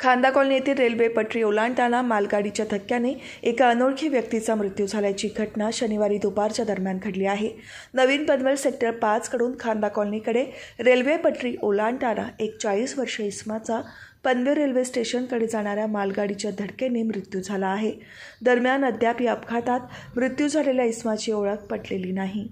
खांदा कॉलनी येथील रेल्वे पटरी ओलांडताना मालगाडीच्या धक्क्याने एका अनोळखी व्यक्तीचा मृत्यू झाल्याची घटना शनिवारी दुपारच्या दरम्यान घडली आहे नवीन पनवेल सेक्टर पाचकडून खांदा कॉलनीकडे रेल्वे पटरी ओलांडताना एक चाळीस वर्ष इसमाचा पनवेल रेल्वे स्टेशनकडे जाणाऱ्या मालगाडीच्या धडकेने मृत्यू झाला आहे दरम्यान अद्याप या अपघातात मृत्यू झालेल्या इसमाची ओळख पटलेली नाही